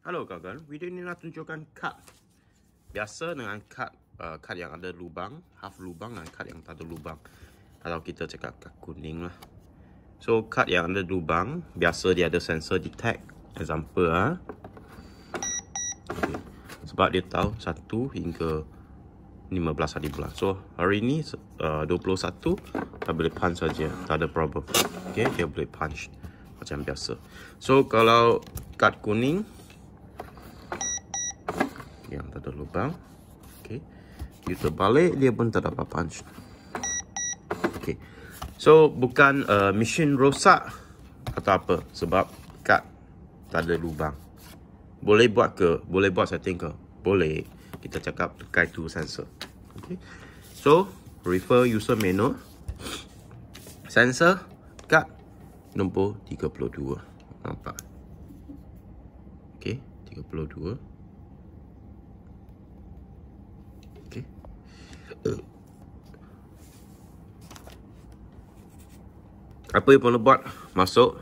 Hello kawan-kawan, video ni nak tunjukkan kad Biasa dengan kad uh, Kad yang ada lubang Half lubang dan kad yang tak ada lubang Kalau kita cakap kad kuning lah So kad yang ada lubang Biasa dia ada sensor detect Example ha? okay. Sebab dia tahu 1 hingga 15 hari bulan So hari ni uh, 21 Tak boleh punch saja, Tak ada problem okay, Dia boleh punch Macam biasa So kalau kad kuning yang tak ada lubang. Okay. Kita balik, dia pun tak dapat punch. Okay. So, bukan uh, mesin rosak atau apa sebab kat tak ada lubang. Boleh buat ke? Boleh buat setting ke? Boleh. Kita cakap terkait tu sensor. Okay. So, refer user menu Sensor kat nombor 32. Nampak? Okay, 32. Apa yang perlu buat Masuk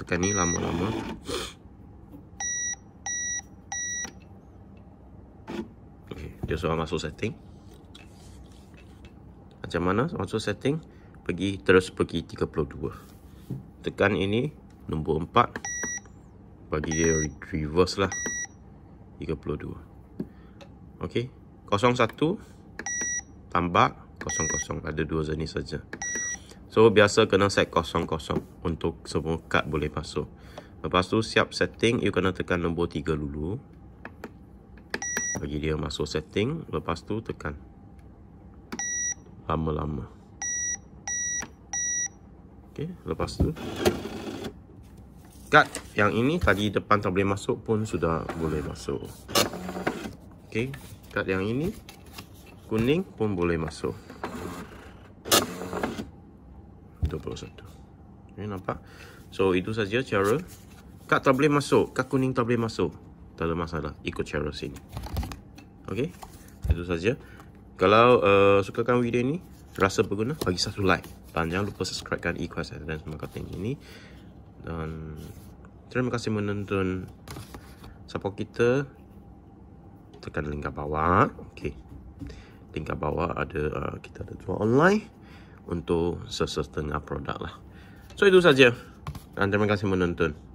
Tekan ni lama-lama okay, Dia suruh masuk setting Macam mana masuk setting Pergi terus pergi 32 Tekan ini Nombor 4 Bagi dia reverse lah 32 Okay 01 tambak kosong-kosong ada dua jenis saja. So biasa kena set kosong-kosong untuk semua kad boleh masuk. Lepas tu siap setting you kena tekan nombor 3 dulu. Bagi dia masuk setting, lepas tu tekan. Lama-lama. Okey, lepas tu kad yang ini tadi depan tak boleh masuk pun sudah boleh masuk. Okey, kad yang ini kuning pun boleh masuk 21 ni nampak so itu saja cara kad tak boleh masuk kad kuning tak boleh masuk tak ada masalah ikut cara sini ok itu saja kalau uh, sukakan video ini, rasa berguna bagi satu like dan jangan lupa subscribekan eQuest dan semua kating ini dan terima kasih menonton support kita tekan link kat bawah Okay. Tingkat bawah ada uh, kita ada jual online untuk sesetengah produk lah. So itu saja. Dan terima kasih menonton.